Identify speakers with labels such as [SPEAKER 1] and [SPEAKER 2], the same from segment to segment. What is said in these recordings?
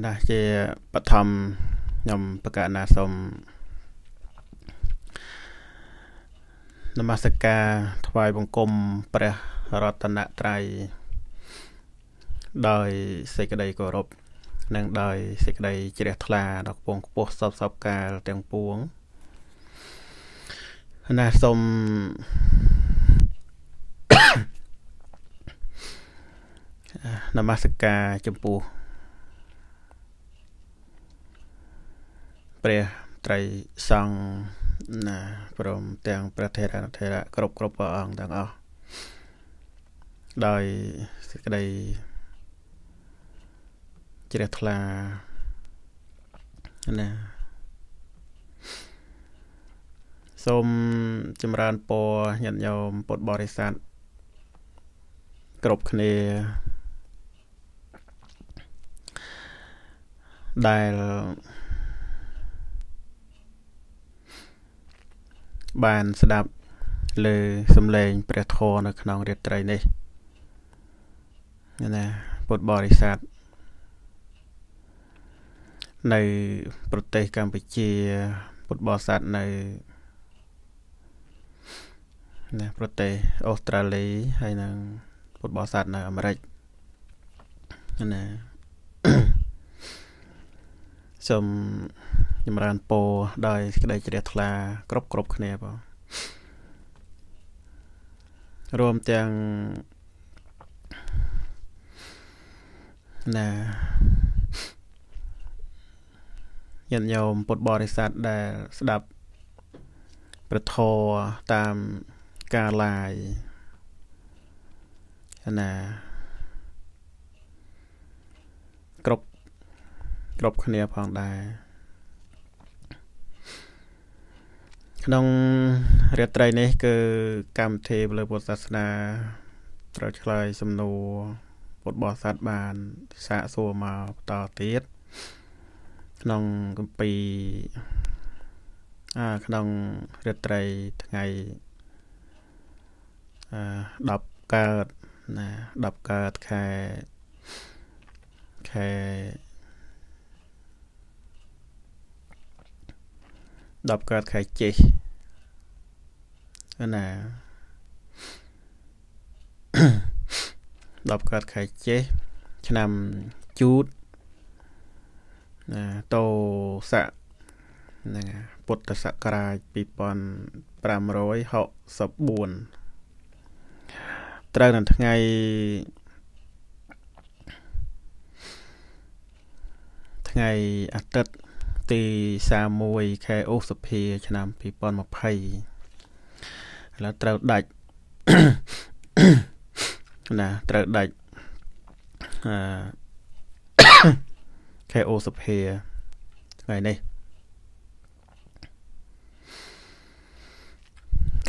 [SPEAKER 1] ណាជាបឋមខ្ញុំបកណាសូមនមស្ការថ្វាយបង្គំព្រះរតនត្រ័យដោយសេចក្តីគោរពនិង ដោយ សេចក្តីជ្រះថ្លាដល់ពងខ្ពស់សពសពកាលទាំងពួងណាសូមនមស្ការចំពោះព្រះត្រីសង្ឃណាព្រម ទាំងព្រះថេរថេរៈគ្រប់គ្រប់ព្រះអង្គទាំងអស់ដោយសេចក្តីជ្រះថ្លាណាសូមចម្រើនពរញាតិញោមពុទ្ធបរិស័ទគ្រប់គ្នាដែលបានស្ដាប់លើសំឡេងព្រះធម៌នៅក្នុងរាត្រីនេះណាពុទ្ធបរិស័ទនៅ ប្រទេសកម្ពុជាពុទ្ធបរិស័ទនៅណាប្រទេសអូស្ត្រាលី ហើយនិងពុទ្ធបរិស័ទនៅអាមេរិកណាសូមចម្រើនពរដោយសេចក្តីជ្រះថ្លាគ្រប់គ្រប់គ្នាបងរួមទាំងណាញាតិញោមពុទ្ធបរិស័ទដែលស្ដាប់ប្រធរតាមការឡាយណាគ្រប់គ្នាផងដែរ ក្នុងរាត្រីនេះ គឺកម្មវិធីលើពុទ្ធសាសនាត្រូវឆ្លើយសំណួរពុទ្ធបរិស័ទបានសាកសួរមកបន្តទៀតក្នុងគម្ពីរអាក្នុងរាត្រីថ្ងៃអឺ10កើតណា10កើតខែខែ10កើតខែចេះណា10កើតខែចេះឆ្នាំជូតណាតោស័កហ្នឹងពុទ្ធសករាជ2564ត្រូវនៅថ្ងៃថ្ងៃអាទិត្យទី31ខែឧសភាឆ្នាំ2020ឥឡូវត្រូវដាច់ណាត្រូវដាច់អឺខែឧសភាថ្ងៃនេះ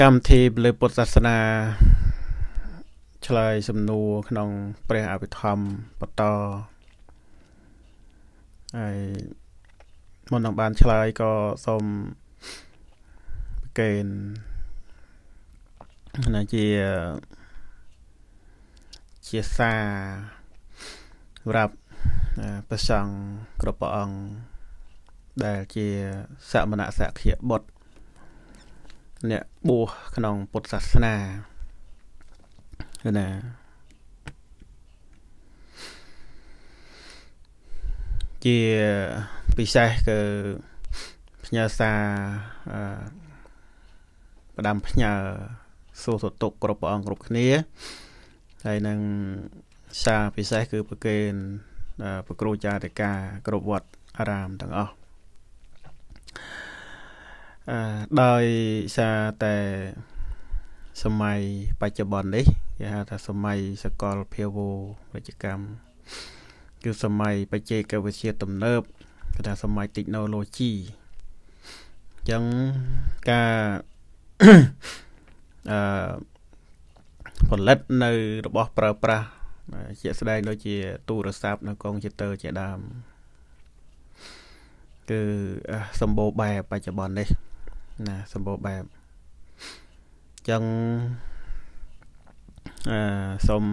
[SPEAKER 1] កម្មវិធីលើពុទ្ធសាសនា ឆ្លើយសំណួរក្នុងព្រះអភិធម្មបន្តហើយមុននឹងបានឆ្លើយក៏សូមប្រកេនណាជាជាសាសម្រាប់ព្រះសង្ឃគ្រប់ព្រះអង្គដែលជាសមណៈសក្តិបុត្រអ្នកបួសក្នុងពុទ្ធសាសនាណាជាពិសេសគឺផ្ញើសារផ្ដាំផ្ញើសួរសតុកគ្រប់ព្រះអង្គគ្រប់គ្នាហើយនឹងសារពិសេសគឺប្រគេនប្រគ្រូចារិកាគ្រប់វត្តអារាមទាំងអស់អឺដោយសារតែសម័យបច្ចុប្បន្ននេះគេហៅថាសម័យសកលភាវោរជ្ជកម្មគឺសម័យបច្ចេកវិទ្យាទំនើបគេថាសម័យ technology អញ្ចឹងការអឺផលិតនៅ របស់ប្រើប្រាស់ជាក់ស្ដែងដូចជា ទូរស័ព្ទនៅកុំព្យូទ័រជាដើមគឺសម្បូរបែបបច្ចុប្បន្ននេះណាសម្បូរបែបអញ្ចឹងអឺសូម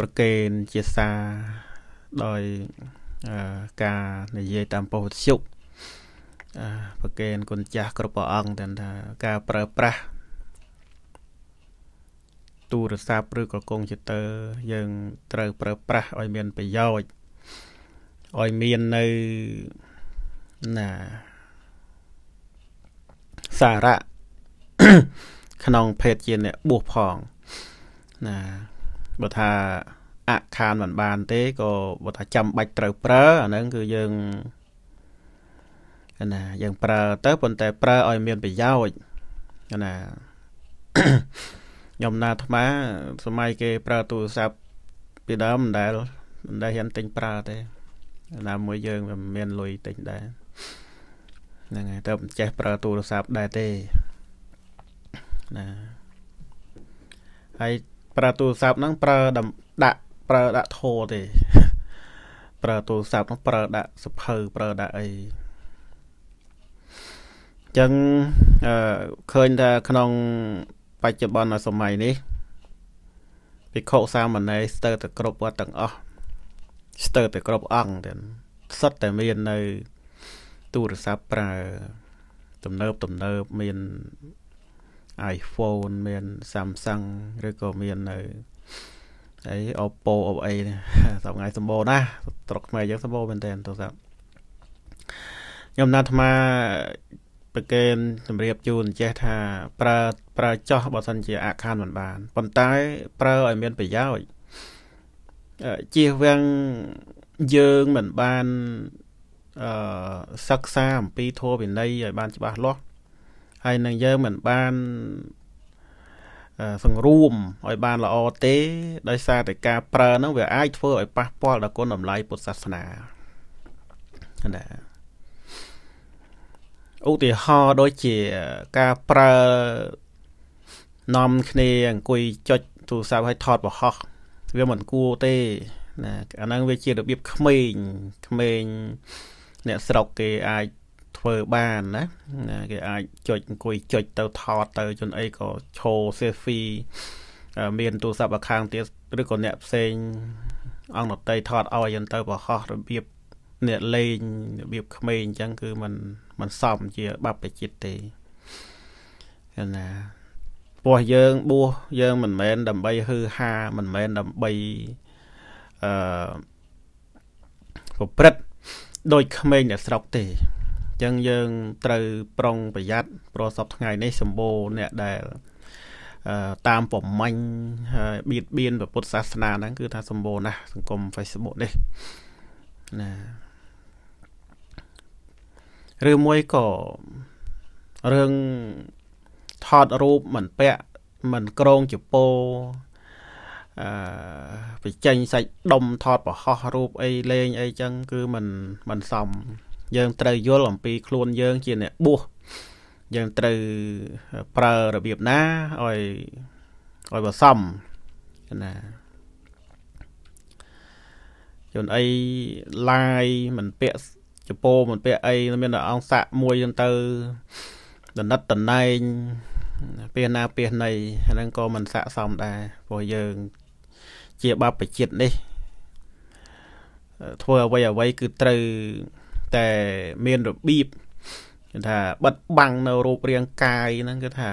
[SPEAKER 1] ប្រកេនជាសាដោយការនិយាយតាមពុទ្ធយុគប្រកេនគុណចាស់គ្រប់ព្រះអង្គទាំងថាការប្រើប្រាស់ទូរស័ព្ទឬក៏កុំព្យូទ័រយើងត្រូវប្រើប្រាស់ឲ្យមានប្រយោជន៍ឲ្យមាននៅណាសារៈក្នុងភេទជាអ្នកបួសផងណាបើថាអខានមិនបាន ទេក៏បើថាចាំបាច់ត្រូវ ប្រើអាហ្នឹងគឺយើងណាយើងប្រើទៅប៉ុន្តែ ប្រើឲ្យមានប្រយោជន៍ណាខ្ញុំណាអាត្មាសម័យគេប្រើទូរស័ព្ទពីដើមមិនដែលមិនដែលហ៊ានទិញប្រើទេណា មួយយើងវាមានលុយទិញដែរហ្នឹងហើយតើមិនចេះប្រើទូរស័ព្ទដែរទេណាហើយប្រើទូរស័ព្ទហ្នឹងប្រើដាក់ប្រើដាក់ធោទេ ប្រើទូរស័ព្ទហ្នឹងប្រើដាក់សភៅប្រើដាក់អីចឹងអឺឃើញថាក្នុងបច្ចុប្បន្នសម័យនេះភិក្ខុសាមណេរស្ទើរតែគ្រប់វត្តទាំងអស់ស្ទើរតែគ្រប់អង្គទាំងសុទ្ធតែមាននៅ ទូរស័ព្ទប្រើទំនើបទំនើបមាន iPhone មាន Samsung ឬក៏មាននៅអី Oppo អបអីសម្ងាយសម្បូរណាស់ស្រុកខ្មែរយើងសម្បូរមែនតើទូរស័ព្ទខ្ញុំណាត់អាត្មាប្រកេនជម្រាបជូនចេះថា ប្រើប្រើចោះបើសិនជាអាខានមិនបានប៉ុន្តែប្រើឲ្យមានប្រយោជន៍ជៀសវាំងយើងមិនបានអឺសិក្សាអំពីធម៌វិន័យឲ្យបានច្បាស់លាស់ហើយនឹងយើងមិនបានសង្រួមឲ្យបានល្អទេ ដោយសារតែការប្រើហ្នឹងវាអាចធ្វើឲ្យប៉ះពាល់ដល់គុណតម្លៃពុទ្ធសាសនាណាឧទាហរណ៍ដូចជាការប្រើនំគ្នាអង្គុយចុចទូរស័ព្ទឲ្យថតប្រហោះវាមិនគួរទេណាអាហ្នឹងវាជារបៀបក្មេងក្មេងអ្នកស្រុកគេអាចធ្វើបានណាគេអាចចុចអង្គុយចុចទៅថតទៅជនអីក៏ឈោ selfie មាន ទូរស័ព្ទអាខាងទៀតឬក៏អ្នកផ្សេងអង្គដតីថតឲ្យយន្តទៅប្រហោះរបៀបអ្នកលេងរបៀបក្មេងអញ្ចឹងគឺมันมันសមជាបបជាតិទេគឺណាពោះយើងបួសយើង មិនមែន ដើម្បី ហឺហាមិនមែនដើម្បីអឺប្រព្រឹត្តដោយក្មេងអ្នកស្រុកទេចឹងយើងត្រូវប្រុងប្រយ័ត្នប្រសពថ្ងៃនេះសម្បូរអ្នកដែលតាមប្រមាញ់បៀតបៀនពុទ្ធសាសនាហ្នឹងគឺថាសម្បូរណាស់សង្គម Facebook នេះណាឬមួយក៏រឿងថតរូបមិនពាក់មិនក្រងចពោអឺបញ្ចេញសាច់ដុំថតប្រហោះរូបអីលេងអីចឹងគឺមិនមិនសមយើងត្រូវយល់អំពីខ្លួនយើង ជាអ្នកបួសយើងត្រូវប្រើរបៀបណាឲ្យឲ្យបសំណាយន្តអីឡាយមិនពាក់ចពោមិនពាក់អីមានតែអង្គស័កមួយហ្នឹងទៅដនិតតណែងពាសណាពាសណីហ្នឹងក៏មិនស័កសមដែរព្រោះយើងជាបបជាតិនេះធ្វើអ្វីអ្វីគឺត្រូវតែមានរបៀបគេថាបិទបាំងនៅរូបរាងកាយហ្នឹងគឺថា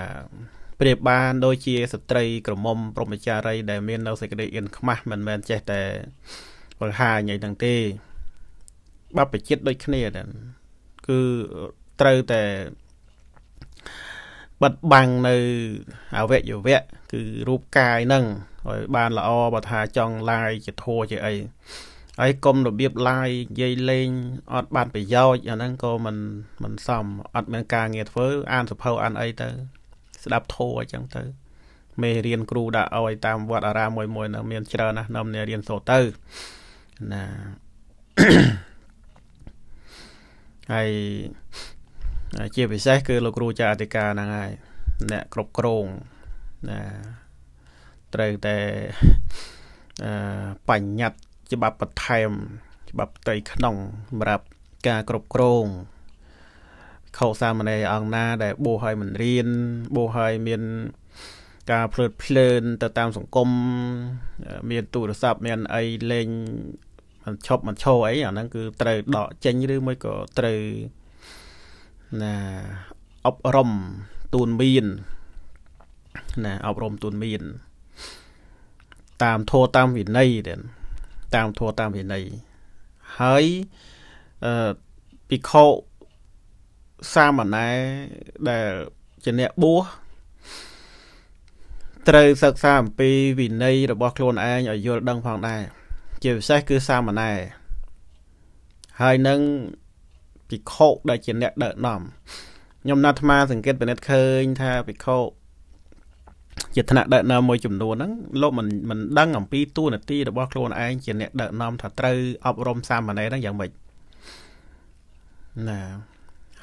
[SPEAKER 1] ប្រៀបបានដូចជាស្ត្រីក្រមុំព្រមចារីដែលមាននៅសេចក្តីអៀនខ្មាស់មិនមែនចេះតែវល់ហាញអីទាំងទេបបជាតិដូចគ្នាដែរគឺត្រូវតែបិទបាំងនៅអវយវៈគឺរូបកាយហ្នឹងឲ្យបានល្អបើថាចង់ឡាយជាធัวជាអីហើយកុំរបៀបឡាយនិយាយលេងអត់បានប្រយោជន៍អាហ្នឹងក៏មិនមិនសមអត់មានការងារធ្វើ អានសភៅអានអីទៅ ស្ដាប់ធោះអញ្ចឹងទៅមេរៀនគ្រូដាក់ឲ្យតាមវត្តអារាមមួយមួយនៅមានច្រើនណាស់នំនេះរៀនសូត្រទៅណាហើយជាពិសេសគឺលោកគ្រូចាអធិការហ្នឹងហើយអ្នកគ្រប់គ្រងណាត្រូវតែអឺបញ្ញត្តិច្បាប់បន្ថែមច្បាប់ផ្ទៃក្នុងសម្រាប់ការគ្រប់គ្រងខោសាមណេរអង្គណា ដែលបោះឲ្យមិនរៀនបោះឲ្យមានការភ្លើតភ្លើនទៅតាមសង្គមមានទូរស័ព្ទមានអីលេងមិនឈប់មិនឈរអីអាហ្នឹងគឺត្រូវដកចេញឬមួយក៏ត្រូវណាអប់រំទូនមានណាអប់រំទូនមាន តាមធម៌តាមវិន័យទៀតតាមធម៌តាមវិន័យហើយអឺភិក្ខុសាមណែដែលជាអ្នកបួសត្រូវសិក្សាអំពីវិន័យរបស់ខ្លួនឯងឲ្យយល់ដឹងផងដែរជាពិសេសគឺសាមណែហើយនឹងភិក្ខុដែលជាអ្នកដឹកនាំខ្ញុំណាត់អាត្មា សង្កេតពិនិត្យឃើញ ថាភិក្ខុជាថ្នាក់ដឹកនាំមួយចំនួនហ្នឹងលោកមិនមិនដឹងអំពីតួនាទីរបស់ខ្លួនឯងជាអ្នកដឹកនាំថាត្រូវអប់រំសាមណេរហ្នឹងយ៉ាងម៉េចណា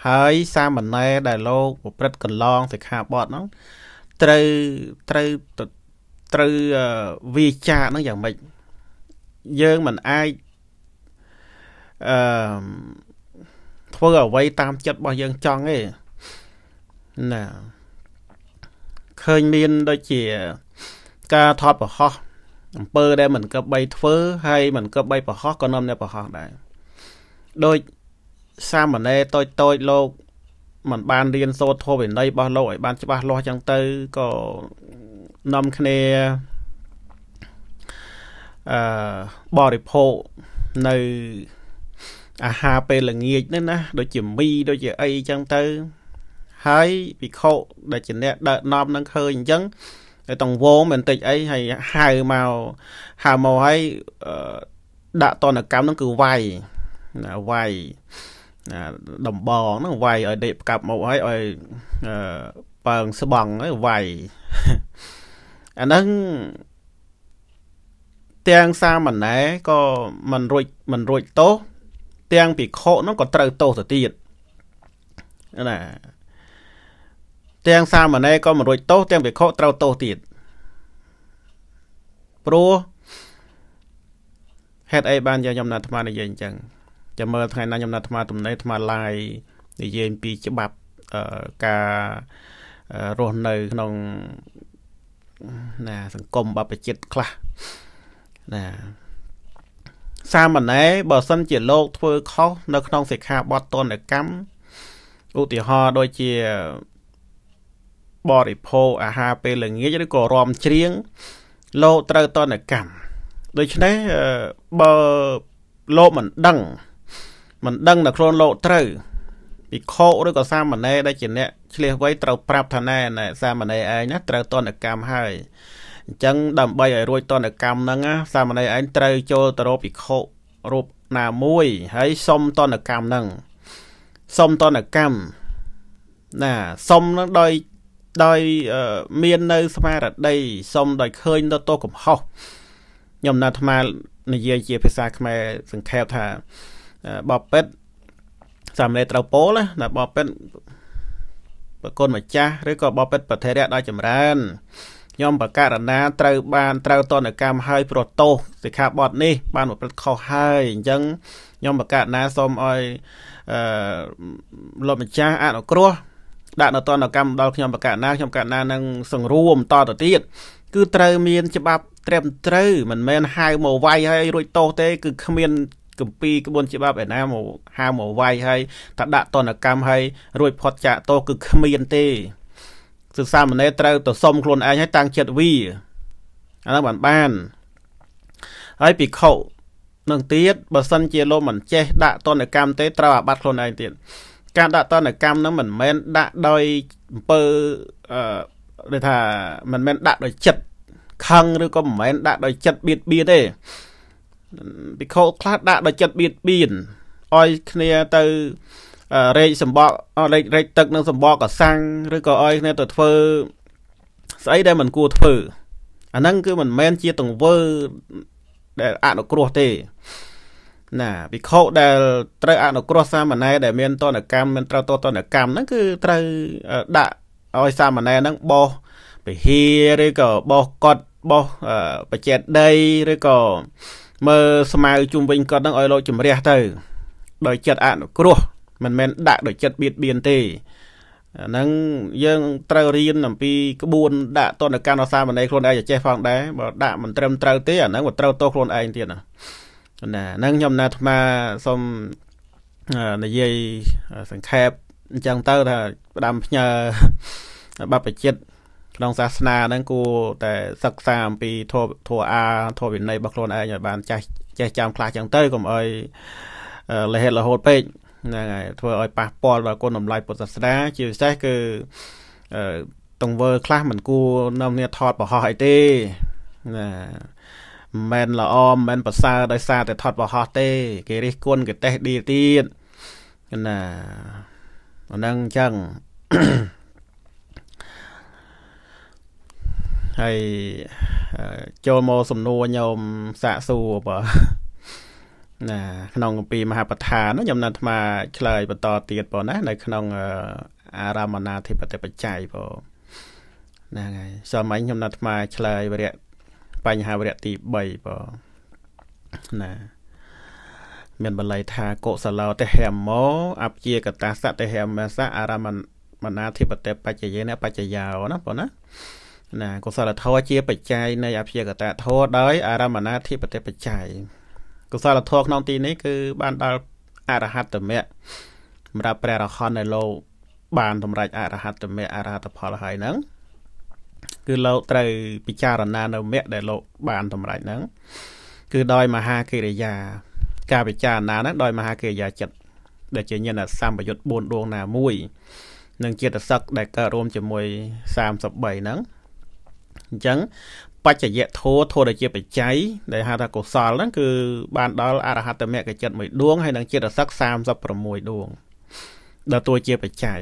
[SPEAKER 1] ហើយ សាមណេរដែលលោកប្រព្រឹត្តកន្លង សិក្ខាបទហ្នឹងត្រូវត្រូវត្រូវវាចាហ្នឹងយ៉ាងម៉េចយើងមិនអាចអឺធ្វើអ្វីតាមចិត្តរបស់យើងចង់ទេណាឃើញមាន ដូចជាការថត់ប្រហោះអំពើដែលមិនគប្បីធ្វើហើយមិនគប្បីប្រហោះក៏នាំអ្នកប្រហោះដែរដូចសាមណេរតូចតូចលោកមិនបានរៀនសូត្រធម៌វិន័យរបស់ លោកឲ្យបាន ច្បាស់លាស់ចឹងទៅក៏នាំគ្នាអឺបរិភោគនៅអាហារពេលល្ងាចហ្នឹងណាដូចជាមី ដូចជាអីចឹងទៅហើយភិក្ខុដែលជាអ្នកដើកនាំនឹងឃើញអញ្ចឹងតែតង្វងបន្តិចអីហើយហៅមកហៅមកហើយដាក់តនកម្មនឹងគឺវាយណាវាយណាដំបងហ្នឹងវាយឲ្យដេកផ្កាប់មកហើយឲ្យបើងស្បង់ហើយវាយអាហ្នឹងទាំងសាមណែក៏មិនរួចមិនរួចទោសទាំងភិក្ខុហ្នឹងក៏ត្រូវទោសទៅទៀតណាទាំងសាមណេរក៏មិនរួចទោសទាំងភិក្ខុត្រូវទោសទៀតព្រោះហេតុអីបានយកខ្ញុំណាត់អាត្មានិយាយអញ្ចឹងចាំមើលថ្ងៃណាខ្ញុំណាត់អាត្មា ទំនេរអាត្មាឡាយនិយាយពីច្បាប់ការរស់នៅ ក្នុងណា សង្គមបព្វជិតខ្លះណាសាមណេរបើសិនជាលោកធ្វើខុសនៅក្នុងសិក្ខាបទតនកម្មឧទាហរណ៍ដូចជាបរិភោគអាហារពេលល្ងាចឬក៏រំច្រៀងលោកត្រូវតនកម្មដូច្នេះបើលោកមិនដឹងមិនដឹងដល់ខ្លួនលោកត្រូវពិខុឬក៏សាមណេរដែលជាអ្នកឆ្លៀសវៃត្រូវប្រាប់ថាណែណែសាមណេរឯងណាត្រូវតនកម្មហើយអញ្ចឹងដើម្បីឲ្យរួចតនកម្មហ្នឹងសាមណេរឯងត្រូវចូលទៅរកពិខុរូបណាមួយ ហើយសុំតនកម្មហ្នឹងសុំតនកម្មណាសុំនឹងដោយដោយមាននៅ ស្មារតីសុំដោយឃើញទៅទោសកំហុសខ្ញុំណាអាត្មានិយាយជាភាសាខ្មែរសង្ខេបថាបបពេតសាមណេរត្រូវពោលណាបបពេតប្រគុណម្ចាស់ឬក៏បបពេតប្រធិរៈដល់ចម្រើនខ្ញុំបករណាត្រូវបានត្រូវតនកម្មហើយប្រទោសសិក្ខាបទនេះបានប្រព្រឹត្តខុសហើយអញ្ចឹងខ្ញុំបករណាសូមឲ្យអឺលោកម្ចាស់អនុគ្រោះដាក់នៅតនកម្មដល់ខ្ញុំបកណាខ្ញុំបកណានឹងសង្រួម តទៅទៀតគឺត្រូវមាន ច្បាប់ត្រឹមត្រូវមិនមែនហៅមកវាយហើយរួចតោសទេ គឺគ្មានកម្ពីក្បួនច្បាប់ឯណាមកហៅមកវាយហើយថាដាក់តនកម្មហើយរួចផុតចាកតោសគឺគ្មានទេសិក្សាមណែត្រូវទៅសុំខ្លួនឯងហើយតាំងចិត្តវាអានោះបានបានហើយភិក្ខុនឹងទៀតបើសិនជាលោកមិនចេះដាក់តនកម្មទេ ត្រូវអាបត្តិខ្លួនឯងទៀតការដាក់តនកម្មនឹងមិនមែន ដាក់ដោយអំពើអឺដូចថាមិនមែនដាក់ដោយចិត្តខឹងឬក៏មិនមែនដាក់ដោយចិត្តបៀតបៀនទេពិខុខ្លះដាក់ដោយចិត្តបៀតបៀនឲ្យគ្នាទៅរែកសម្បករែករែកទឹកនឹងសម្បកកសាំងឬក៏ឲ្យគ្នាទៅធ្វើស្អីដែលមិនគួរធ្វើអាហ្នឹងគឺមិនមែនជាទង្វើដែលអនុគ្រោះទេណាវិខុដែលត្រូវអនុគ្រោះសាមណេរដែលមានតនកម្មមានត្រូវតតនកម្មហ្នឹងគឺត្រូវដាក់ឲ្យសាមណេរហ្នឹងបោះពហាឬក៏បោះកត់បោះបច្ចេតដីឬក៏មើលស្មៅជុំវិញគាត់ហ្នឹងឲ្យលោកជំរះទៅដោយចិត្តអនុគ្រោះ មិនមែនដាក់ដោយចិត្តបៀតបៀនទេអាហ្នឹងយើងត្រូវរៀនអំពីក្បួនដាក់តនកម្មរបស់សាមណេរខ្លួនឯងចេះផងដែរបើដាក់មិនត្រឹមត្រូវទេអាហ្នឹងវាត្រូវទោសខ្លួនឯងទៀតណាណាហ្នឹងខ្ញុំណាអាត្មាសូមនិយាយសង្ខេបអញ្ចឹងទៅថាផ្ដាំផ្ញើបព្វជិតក្នុងសាសនាហ្នឹងគួរតែសិក្សាអំពីធម៌ធម៌អាធម៌វិន័យរបស់ខ្លួនឯងឲ្យបានចេះចេះចាំខ្លះចឹងទៅកុំឲ្យលះរហូតពេកហ្នឹងហើយធ្វើឲ្យប៉ះពាល់ដល់គុណតម្លៃពុទ្ធសាសនាជាពិសេសគឺតង្វើ ខ្លះមិនគួរនាំគ្នាថតប្រហោះអីទេណាមិនមែនល្អមិនមែនប្រសើរដោយសារតែថត់បរហោះ ទេ គេរិះគន់គេតេះឌីទៀតណាអាហ្នឹងអញ្ចឹងហើយចូលមកសំណួរញោមសាកសួរបើណាក្នុងកម្ពីមហាបដ្ឋានខ្ញុំណាត់អាឆ្លើយបន្តទៀតបងណានៅក្នុង អារាមណាធិបតិបច្ច័យបងហ្នឹងហើយសម័យខ្ញុំណាត់អាឆ្លើយវរៈបញ្ហាវរៈទី3បងណាមានបល័យថាកុសលោទេហេមោអព្យាកតាសតិហេមសៈអរមមណាធិបតេបច្ចយេនបច្ចយោណាបងណាណាកុសលធម៌ជាបច្ច័យនៃអព្យាកតធម៌ដោយអរមណាធិបតេបច្ច័យកុសលធម៌ក្នុងទីនេះគឺបានដល់អរហត្តមគ្គសម្រាប់ព្រះរហន្តនៅលោកបានសម្រេចអរហត្តមគ្គអរហត្តផលហើយហ្នឹងគឺលោកត្រូវពិចារណានៅមគ្គដែលលោកបានតម្រេចហ្នឹងគឺដោយមហាកិរិយា ការពិចារណាហ្នឹងដោយមហាកិរិយាចិត្តដែលជាញ្ញាណសម្បយុត្ត4ដួងណាមួយ និងចេតសឹកដែលកើតរួមជាមួយ33ហ្នឹងអញ្ចឹងបច្ចយៈធោធោដែលជា បច្ច័យដែលហៅថាកុសលហ្នឹងគឺបាន ដល់អរហត្តមគ្គចិត្តមួយដួងហើយនិងចេតសឹក36ដួងដល់តួជាបច្ច័យ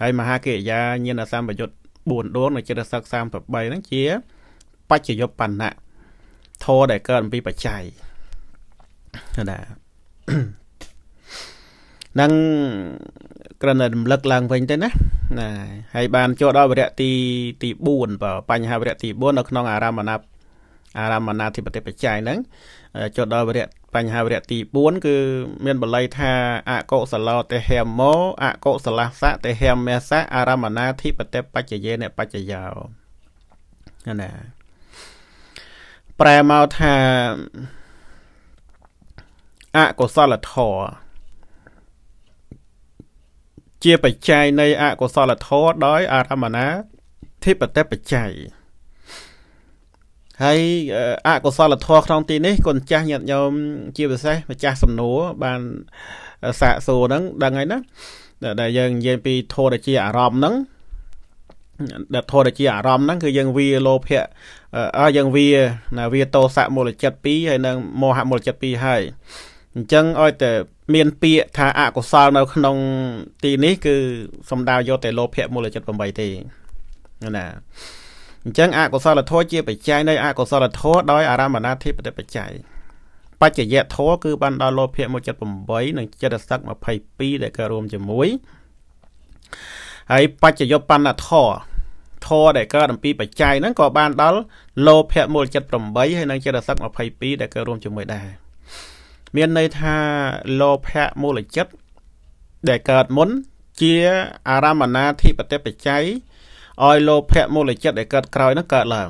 [SPEAKER 1] ហើយមហាកិរិយាញាណសម្បយុទ្ធ4ដួងនៅចិត្តសឹក38ហ្នឹងជាបច្ចយុបបណ្ណៈធរដែលកើតអំពីបច្ច័យណានឹងក្រណរំលឹកឡើងវិញទៅណាណាហើយបានចូលដល់វរៈទីទី4បើបញ្ហាវរៈទី4នៅក្នុងអារម្មណ៍ណាអារម្មណធិបតិបច្ច័យហ្នឹងចុះដល់វរៈបញ្ហាវរៈទី4គឺមានបល័យថាអកុសលោទេហេមោអកុសលសៈទេហេមេសៈអារម្មណធិបតិបច្ចយេនបច្ចយោណាប្រែមកថាអកុសលធរជាបច្ច័យនៃអកុសលធរដោយ អារម្មណធិបតិបច្ច័យហើយអកុសលធម៌ក្នុងទីនេះគុណចាស់ញាតិញោមជាពិសេសម្ចាស់សំណួរបានសាកសួរហ្នឹងដឹងហើយណាដែលយើងនិយាយពីធម៌ដែលជាអារម្មណ៍ហ្នឹងដែលធម៌ដែលជាអារម្មណ៍ហ្នឹង គឺយើងវាលោភៈអើយើងវាណាវាតោសៈមូលចិត្ត2ហើយនិងមោហៈមូលចិត្ត2ហើយអញ្ចឹងឲ្យតែមានពាក្យថាអកុសលនៅ ក្នុង ទីនេះគឺសំដៅយកតែលោភៈមូលចិត្ត8ទេណាអញ្ចឹងអកុសលធម៌ជាបច្ច័យនៃអកុសលធម៌ដោយអារម្មណាធិបតិបច្ច័យបច្ចយៈធម៌គឺបានដល់លោភៈ178និងចិត្តសឹក22ដែលក៏រួមជាមួយហើយបច្ចយបណ្ណធរធរដែលកើតអំពីបច្ច័យហ្នឹងក៏បានដល់លោភៈមូល78ហើយនិងចិត្តសឹក22ដែលកើតរួមជាមួយដែរមានន័យថាលោភៈមូលចិត្តដែលកើតមុនជាអារម្មណាធិបតិបច្ច័យឲ្យលោភៈមូលចិត្តដែលកើតក្រោយនោះកើតឡើង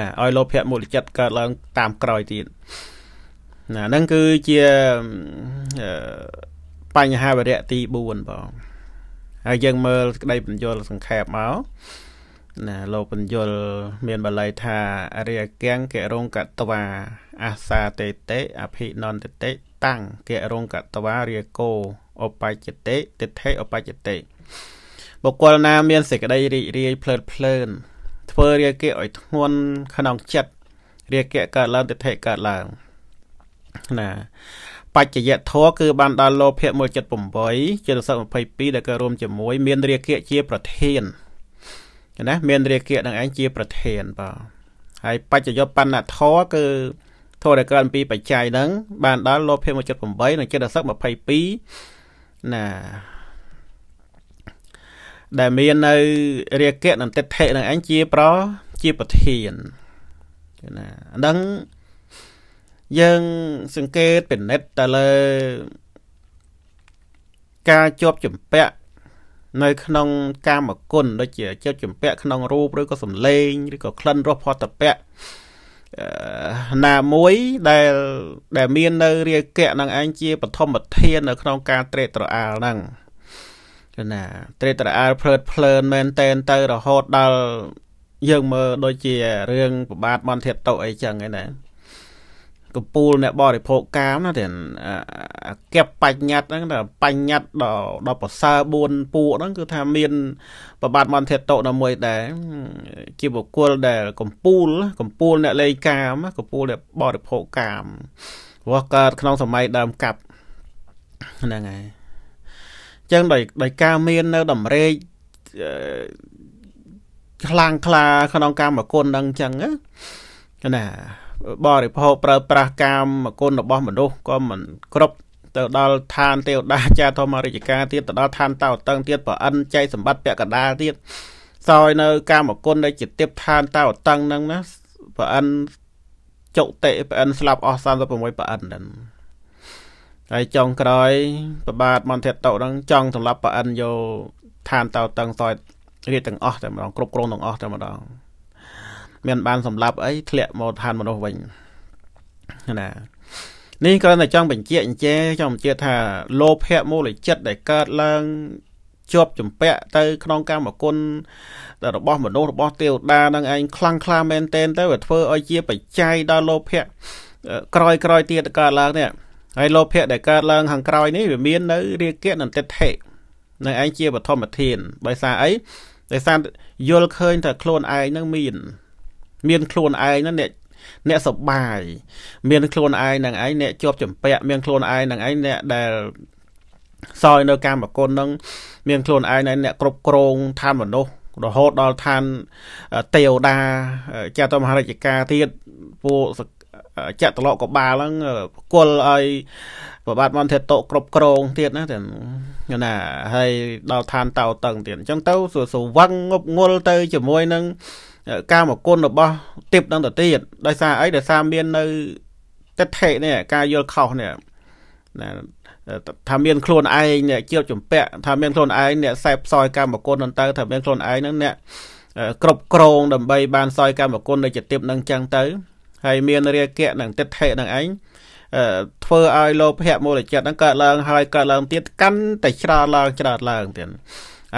[SPEAKER 1] ណាឲ្យលោភៈមូលចិត្តកើតឡើងតាមក្រោយទៀតណាហ្នឹងគឺជាបញ្ហាវរៈទី4បងហើយយើងមើលក្តីបញ្យលសង្ខេបមកណាលោកបញ្យលមានបាលីថារាគាំងកិរងកតវាអាសាតេតេអភិនន្តតេតាំងកិរងកតវារាគោឧបច្ចតិទិដ្ឋិឧបច្ចតិបុគ្គលណាមានសេចក្តីរីករាយភ្លើតភ្លើនធ្វើរាគៈឲ្យធ្ងន់ក្នុងចិត្តរាគៈកើតឡើង ទិដ្ឋិកើតឡើងណាបច្ចយៈធរគឺបានដល់លោភៈ178ចិត្ត22ដែលក៏រួមជាមួយ មានរាគៈជា ប្រធានណា មានរាគៈនឹងឯងជាប្រធានបាទហើយបច្ចយបណ្ណធរគឺធរដែលកើតពី បច្ច័យហ្នឹង បានដល់លោភៈ178និងចិត្ត22ណាដែលមាននៅរាគៈនន្តិដ្ឋិនឹងឯងជាប្រ ជាប្រធានណាអញ្ចឹងយើងសង្កេតពិនិត្យទៅលើការជាប់ចម្ពាក់នៅ ក្នុងកាមគុណដូចជា ជាប់ចម្ពាក់ក្នុងរូបឬក៏សំឡេងឬក៏ក្លិនរសផតពៈណាមួយដែលដែល មាននៅរាគៈនឹងឯងជាបឋមធាននៅក្នុងការត្រេកត្រអាលហ្នឹងចំណាត្រេតរអើភ្លើតភ្លើនមែនតែនទៅ រហូតដល់យើងមើលដូចជារឿងប្របាទមន្តិធតុអីចឹងឯណាកំពូលអ្នកបរិភោគកាមណាទាំងអាកែបបញ្ញត្តិហ្នឹងបញ្ញត្តិដល់ដល់ប្រសើរ4ពួកហ្នឹងគឺថាមានប្របាទមន្តិធតុដល់មួយដែរជាបុគ្គលដែល កំពូល កំពូល អ្នកលេងកាមកំពូលអ្នកបរិភោគកាមរបស់កើត ក្នុង សម័យដើមកាប់ហ្នឹងហើយចឹងដោយដោយការមាននៅតម្រេកខ្លាំងខ្លាក្នុងកម្មគុណហ្នឹងចឹងណាបរិភោគប្រើប្រាស់កម្មគុណរបស់មនុស្សក៏មិនគ្រប់ទៅដល់ឋានទេវតាចា ធម្មរិយកាទៀតទៅដល់ឋានតោតឹងទៀតប្រអិនចៃសម្បត្តិពកដាទៀតសោយនៅកម្មគុណដែលជាទៀបឋានតោតឹងហ្នឹងណាប្រអិនចុតិប្រអិនស្លាប់អស់36ប្រអិនហ្នឹងហើយចុងក្រោយប្របាទមន្តធតុនឹងចង់សម្រាប់ប្រអិនយកឋានតៅតឹងសោយរាជទាំងអស់តែម្ដងគ្រប់គ្រងទាំងអស់តែម្ដង មាន បានសម្រាប់អីធ្លាក់មកឋានមនុស្សវិញណានេះគ្រាន់តែចង់បញ្ជាក់អញ្ជែចង់បញ្ជាក់ថាលោភៈមូលចិត្តដែលកើតឡើង ជាប់ចម្ពាក់ទៅ ក្នុងកម្មគុណរបស់មនុស្សរបស់ទេវតានឹងឯងខ្លាំងខ្លាមែនទែនទៅវាធ្វើឲ្យជាបច្ច័យដល់លោភៈក្រោយក្រោយទៀតកើតឡើងនេះហើយលោភៈដែលកើតឡើងខាងក្រោយនេះវាមាននៅរាគៈនិងទិដ្ឋិនៅឯងជាបឋមធានដោយសារអីដោយសារយល់ឃើញថាខ្លួនឯងនឹងមានមាន ខ្លួនឯងនឹងអ្នកអ្នកសបាយមានខ្លួនឯងនឹងឯងអ្នកជាប់ចម្ពាក់មានខ្លួនឯងនឹងឯងអ្នកដែលសោយនៅកម្មគុណនឹងមានខ្លួនឯងនៅអ្នកគ្រប់គ្រងឋានមនុស្សរហូតដល់ឋានទេវតាចាតមហារាជការទៀតពួកសចក្រឡកបាលហ្នឹងគល់ឲ្យប្របាទមន្តធិតុគ្រប់គ្រងទៀតណាទាំងណាហើយដល់ឋានតៅតឹងទៀតអញ្ចឹងទៅសួរសវឹងងប់ងល់ទៅ ជាមួយនឹងការមកគុណរបស់ទៀបនឹងទៅទៀតដោយសារអីដោយសារមាននៅតិដ្ឋិនេះការយល់ខុសនេះណាថាមានខ្លួនឯងអ្នកជៀបចម្ពាក់ថាមានខ្លួនឯងអ្នកសែបសយកម្មគុណនឹងទៅថាមានខ្លួនឯងនឹងអ្នកគ្រប់គ្រងដើម្បីបានសយកម្មគុណដូចជាទៀបនឹងចឹងទៅហើយមានរាគៈនិងទិដ្ឋិនឹងឯងធ្វើឲ្យលោភៈមូលចិត្តហ្នឹងកើតឡើងហើយកើតឡើងទៀតកាន់តែច្រើនឡើងច្រើនឡើងទៀត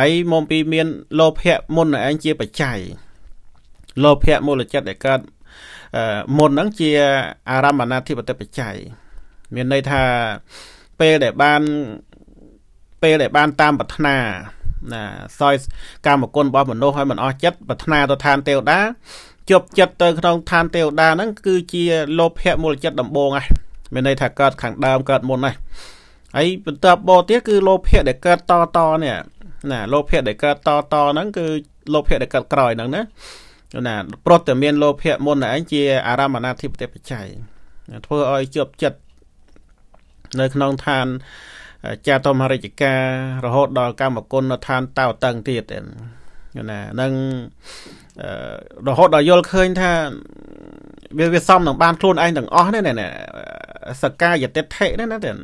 [SPEAKER 1] ហើយមកពីមានលោភៈមុនឯងជាបច្ច័យលោភៈមូលចិត្តដែលកើតមុនហ្នឹងជា អារម្មណធិបតិបច្ច័យមានន័យថាពេលដែលបានពេលដែលបានតាមប្រាថ្នាណាសោយកម្មគុណរបស់មនុស្សឲ្យមិនអស់ចិត្តប្រាថ្នា ទៅឋានទេវតាជាប់ចិត្តទៅក្នុងឋានទេវតាហ្នឹងគឺជា លោភៈមូលចិត្តដំបងហ្នឹងមានន័យថាកើតខាងដើមកើតមុនហ្នឹងហើយបន្ទាប់មកទៀតគឺលោភៈដែលកើតតតនេះណាលោភៈដែលកើតតតហ្នឹងគឺលោភៈដែលកើតក្រោយហ្នឹងណាណាប្រត់តែមានលោភៈមុនឯងជាអារម្មណធិបតិបច្ច័យធ្វើឲ្យជាប់ចិត្តនៅក្នុងឋានចាតមរិជការរហូតដល់កម្មគុណនៅឋានតៅតឹងទៀតណានឹងរហូតដល់យល់ឃើញថាវាវាសមនឹងបានខ្លួនឯងទាំងអស់នេះណែសកាយតិដ្ឋិនេះណាទាំង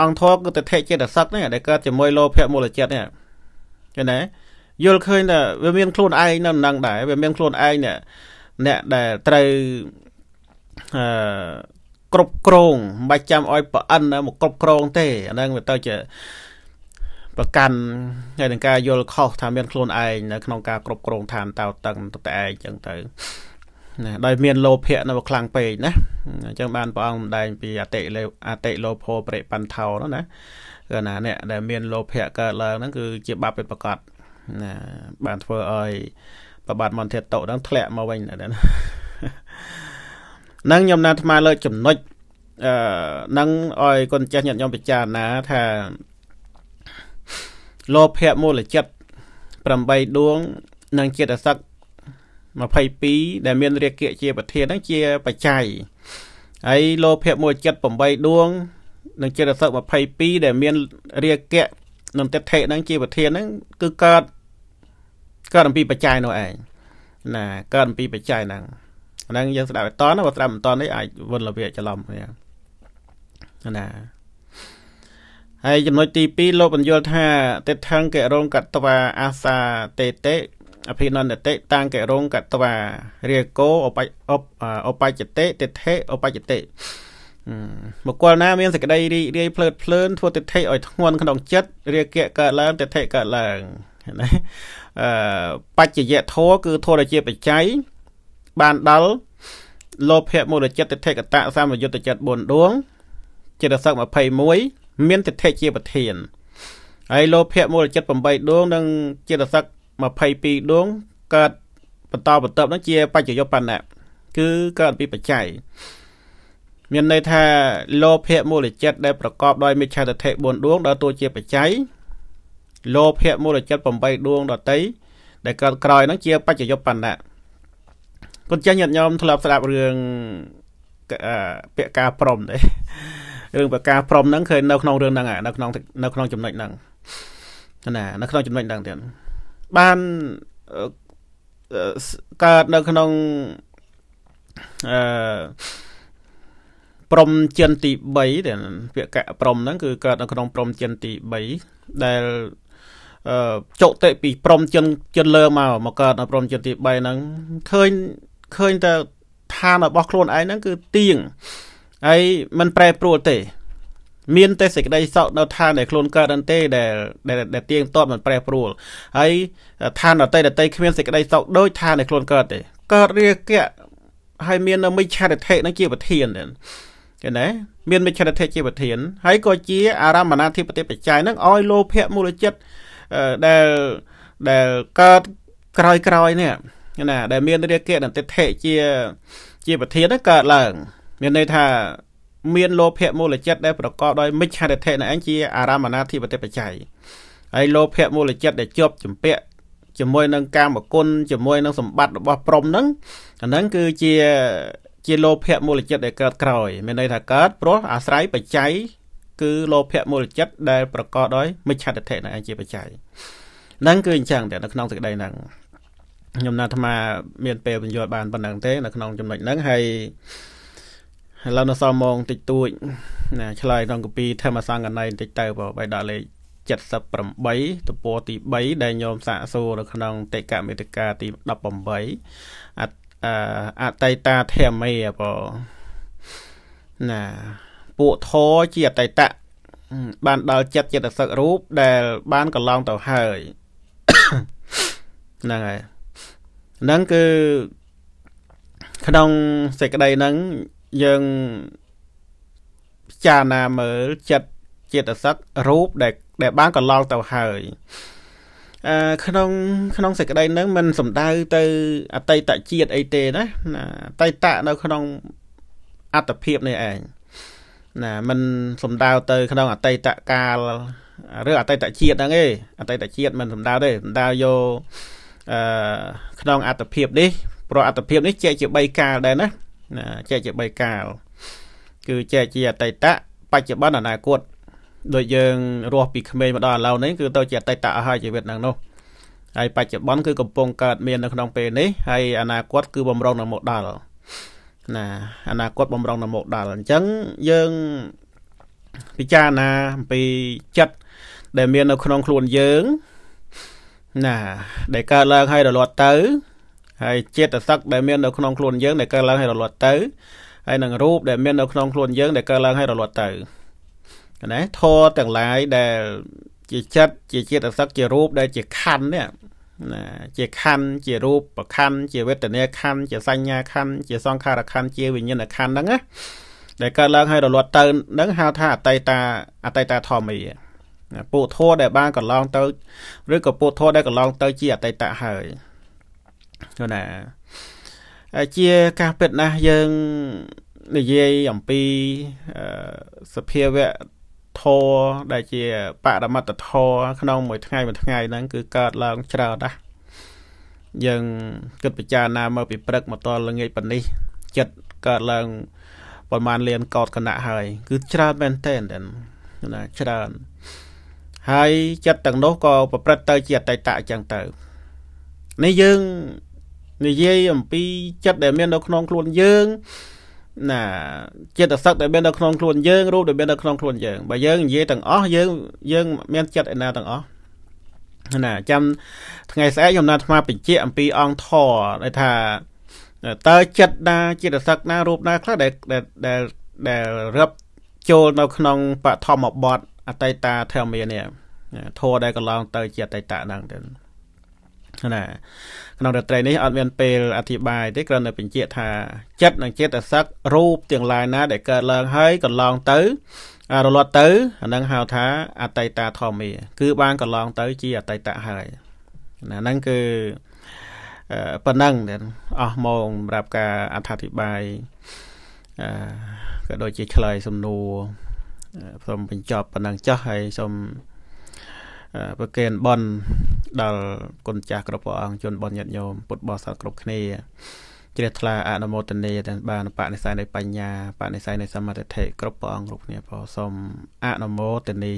[SPEAKER 1] អង្គធម៌គឺតិដ្ឋិចិត្តសឹកនេះដែលកើតជាមួយលោភៈមូលចិត្តនេះឃើញទេយល់ឃើញថាវាមានខ្លួនឯងនៅនឹងដែរវាមានខ្លួនឯងនេះអ្នកដែលត្រូវអឺគ្រប់គ្រងមិនបាច់ចាំឲ្យប្រអិនមកគ្រប់គ្រងទេអាហ្នឹងវាទៅជាប្រកាន់ហើយនឹងការយល់ខុសថាមានខ្លួនឯងនៅក្នុងការគ្រប់គ្រងឋានតោតឹងទៅតែឯងចឹងទៅណាដោយមានលោភៈនៅខ្លាំងពេកណាអញ្ចឹងបានព្រះអង្គម្ដែងពីអតិលេអតិលោភោប្រិបន្ថោនោះណាគឺណាអ្នកដែលមានលោភៈកើតឡើងហ្នឹងគឺជាបាបពិតប្រកបណាបានធ្វើឲ្យប្របាទមន្តិតតុហ្នឹងធ្លាក់មកវិញណានឹងខ្ញុំណាត់ថ្មលើកចំណុចអឺនឹងឲ្យគុណចាស់ញាតិញោមពិចារណាថាលោភៈមូលចិត្ត8ដួងនិងចិត្តសឹក22ដែលមាន រាគៈជា ប្រធានហ្នឹង ជាបច្ច័យហើយលោភៈមូលចិត្ត8ដួងនិងចិត្តសឹក22ដែលមានរាគៈនិងតិដ្ឋិហ្នឹងជា ប្រធានហ្នឹងគឺកើតកើតអំពី បច្ច័យនោះឯងណាកើតអំពីបច្ច័យហ្នឹងហ្នឹងយើងស្ដាប់ឲ្យតនបើស្ដាប់មិនតននេះអាចវិលរវេច្រឡំគ្នាណាហើយចំណុចទី2លោកបញ្យល់ថាទេថងកិរងកតវាអាសាតេតេអភិនន្តតិតាំងកិរងកតវារាគោអបអបច្ចតិតិថេអបច្ចតិបុគ្គលណាមានសេចក្តីរីករាយភ្លើតភ្លើនធ្វើតិថិឲ្យធ្ងន់ក្នុងចិត្តរាគៈកើតឡើងតិថិកើតឡើងណាអឺបច្ចយៈធរគឺធរជាបច្ច័យបានដល់លោភៈមូលចិត្តតិថិកតៈសមយុទ្ធចិត្ត4ដួងចិត្តសឹក21មានទិដ្ឋិជាប្រធានហើយលោភៈមូលចិត្ត8ដួងនិងចិត្តសឹក22ដួងកើតបន្តបន្ទាប់នឹងជាបច្ចយុបបណ្ណៈគឺកើតពីបច្ច័យមានន័យថាលោភៈមូលចិត្តដែលប្រកបដោយមិច្ឆាទិដ្ឋិ4ដួងដល់ตัวជាបច្ច័យលោភៈមូលចិត្ត8ដួងដតីដែលកើតក្រោយនឹងជាបច្ចយុបបណ្ណៈគុណចាស់ញាតិញោមធ្លាប់ស្ដាប់រឿងពាក្យការព្រមទេរឿងប្រការព្រមហ្នឹងឃើញនៅក្នុងរឿងហ្នឹងនៅក្នុងនៅក្នុងចំណុចហ្នឹងណានៅក្នុងចំណុចហ្នឹងទៀតបានកើតនៅក្នុងអឺព្រំចិនទី3ដែលពាក្យកព្រំហ្នឹងគឺកើតនៅក្នុងព្រំចិនទី3ដែលអឺចុតិពីព្រំចិនចិនលើមកមកកើតនៅព្រំចិនទី3ហ្នឹងឃើញឃើញតែឋានរបស់ ខ្លួនឯងហ្នឹងគឺទៀងហើយมันប្រែប្រួលទេ មានតែសេចក្តីសោកនៅឋានដែលខ្លួនកើតហ្នឹងទេដែលដែលទៀងទាត់มันប្រែប្រួលហើយឋានដតីដតីគ្មានសេចក្តីសោកដូចឋានដែលខ្លួនកើតទេកើតរាគៈហើយមាននៅមិច្ឆរិទ្ធិហ្នឹងជាប្រធានដែរឃើញទេមានមិច្ឆរិទ្ធិជាប្រធានហើយក៏ជាអរមណាធិបតិបច្ច័យហ្នឹងឲ្យលោភៈមូលចិត្តដែលដែលកើតក្រោយក្រោយនេះណាដែលមាន រាគៈនិងទិដ្ឋិជាជាប្រធានហ្នឹងកើតឡើងមានន័យថាមានលោភៈមូលចិត្តដែលប្រកបដោយមិច្ឆរិទ្ធិនឹងឯងជាអារម្មណាធិបតិបច្ច័យហើយលោភៈមូលចិត្តដែលជាប់ចម្ពាក់ជាមួយនឹងកាមគុណជាមួយនឹងសម្បត្តិរបស់ព្រំហ្នឹងអាហ្នឹងគឺជាជាលោភៈមូលចិត្តដែលកើតក្រោយមានន័យថាកើតព្រោះអាស្រ័យបច្ច័យគឺលោភៈមូលចិត្តដែលប្រកបដោយមិច្ឆតិដ្ឋិនឹងឯងជាបច្ច័យហ្នឹងគឺអញ្ចឹងតែនៅក្នុងសេចក្តីហ្នឹងខ្ញុំណាអាត្មា មានពេលបញ្យល់បានប៉ុណ្ណឹងទេនៅក្នុងចំណុចហ្នឹងហើយឥឡូវនៅសល់ម៉ោងតិចតួចណាឆ្លើយក្នុងកពីធម្មសង្កណៃតិចទៅបើបៃដាក់លេខ78ទំព័រទី3ដែលញោមសាកសួរនៅក្នុងតិកមេតិកាទី18អអតីតាធម្មេបើណាពួកធរជាអតីតៈបានដល់ចិត្តចិត្តសឹករូបដែល បានកន្លងទៅហើយហ្នឹងហើយហ្នឹងគឺក្នុង សេចក្តីហ្នឹងយើងពិចារណាមើលចិត្តចិត្តសត្វរូបដែលដែលបានកន្លងទៅហើយអឺក្នុង ក្នុងសេចក្តីនឹងมันសំដៅទៅអតីតជាតិអីទេណាណាអតីតនៅក្នុងអត្តភាពនេះឯងណាมันសំដៅទៅក្នុងអតីតកាលឬអតីតជាតិហ្នឹងឯងអតីតជាតិมันសំដៅទេសំដៅយកអឺក្នុងអត្តភាព នេះព្រោះអត្តភាពនេះចែកជា3កាលដែរណាណាចែកជា3កាលគឺចែកជាអតីតបច្ចុប្បន្នអនាគតដូចយើងរស់ពីក្មេងមកដល់ឥឡូវនេះគឺទៅជាអតីតអស់ហើយជីវិតហ្នឹងនោះហើយបច្ចុប្បន្នគឺកំពុងកើតមាននៅក្នុងពេលនេះហើយអនាគតគឺបំរុងនឹងមកដល់ណាអនាគតបំរុងនឹងមកដល់អញ្ចឹងយើងពិចារណាអំពីចិត្តដែលមាននៅក្នុងខ្លួនយើងណាដែលកើតឡើងហើយរលត់ទៅហើយជាតិសឹកដែលមាននៅក្នុងខ្លួនយើងដែលកើឡើងហើយរលត់ទៅហើយនឹងរូបដែលមាននៅក្នុងខ្លួនយើងដែលកើឡើងហើយរលត់ទៅណាធរទាំងឡាយដែលជាចិត្តជាជាតិសឹកជារូបដែលជាខណ្ឌនេះណាជាខណ្ឌជារូបប្រខណ្ឌជាវេទនាខណ្ឌជាសញ្ញាខណ្ឌជាសង្ខារខណ្ឌជាវិញ្ញាណខណ្ឌហ្នឹងណាដែលកើតឡើងហើយរលត់ទៅហ្នឹងហៅថាអតីតាអតីតាធម្មាពួកធម៌ដែលបានកន្លងទៅឬក៏ពួកធម៌ដែលកន្លងទៅ ជាអតីតៈហើយគាត់ណាជាការពិតណាស់យើងនិយាយអំពីសភាវៈធរដែលជាបរមត្តធរក្នុងមួយថ្ងៃមួយថ្ងៃហ្នឹងគឺកើតឡើងច្រើនណាស់យើងគិតពិចារណាមកពីព្រឹកមកតរល្ងាចប៉ុណ្នេះចិត្តកើតឡើងប្រហែលលានកោតគណៈហើយគឺច្រើនមែនតើណាច្រើន ហើយចិត្តទាំងនោះក៏ប្រព្រឹត្តទៅជាអតីតអញ្ចឹងទៅ នេះយើងនិយាយអំពីចិត្តដែលមាននៅក្នុងខ្លួនយើងណាចិត្តសឹកដែលមាននៅក្នុងខ្លួនយើងរូបដែលមាននៅក្នុងខ្លួនយើង បើយើងនិយាយទាំងអស់យើងយើង មាន ចិត្តឯណាទាំងអស់ណា ចាំថ្ងៃស្អែកខ្ញុំណាត់អាបញ្ជាអំពីអង្គធរដែលថាតើចិត្តណាចិត្តសឹកណារូបណា ខ្លះដែលដែលដែលរាប់ចូលនៅក្នុងបឋមបទអតីតាធម្មានេះធរដែលកន្លងទៅជាអតីតហ្នឹងទៅណាក្នុងរាត្រីនេះអត់មានពេល អធិប្បាយទេគ្រាន់តែបញ្ជាក់ថាចិត្តនិងចេតសិករូបទាំងឡាយណា ដែលកើតឡើងហើយកន្លង ទៅរលត់ទៅអានឹងហៅថាអតីតធម្មា គឺបានកន្លង ទៅ ជាអតីតហើយណាហ្នឹងគឺប៉ុណ្ណឹងអស់ម៉ោងសម្រាប់ការអត្ថាធិប្បាយក៏ដូចជាឆ្លើយសំណួរសូមបញ្ចប់ប៉ុណ្ណឹងចុះហើយសូមប្រគេនបន់ដល់គុណចាស់គ្រប់ព្រះអង្គជនបន់ញាតិញោមពុទ្ធបរិស័ទគ្រប់គ្នាជ្រះថ្លាអនុមោទនាទាំងបានបនិស័យនៃបញ្ញាបនិស័យនៃសមត្ថិគ្រប់ព្រះអង្គគ្រប់គ្នាផងសូមអនុមោទនា